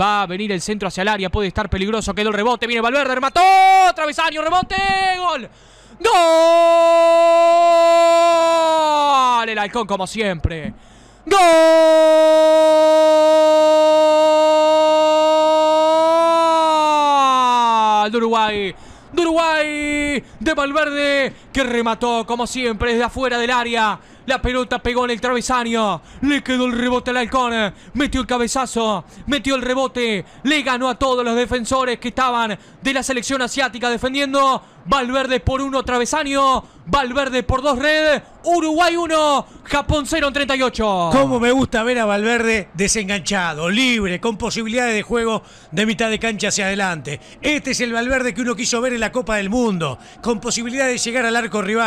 Va a venir el centro hacia el área. Puede estar peligroso. Quedó el rebote. Viene Valverde. Remató. Travesario. Rebote. Gol. Gol. El halcón como siempre. Gol. De Uruguay. De Uruguay. De Valverde. Que remató como siempre desde afuera del área. La pelota pegó en el travesaño. Le quedó el rebote al halcón. Metió el cabezazo. Metió el rebote. Le ganó a todos los defensores que estaban de la selección asiática defendiendo. Valverde por uno, travesaño. Valverde por dos, red. Uruguay uno, Japón 0 en 38. Como me gusta ver a Valverde desenganchado, libre, con posibilidades de juego de mitad de cancha hacia adelante. Este es el Valverde que uno quiso ver en la Copa del Mundo, con posibilidades de llegar al arco rival.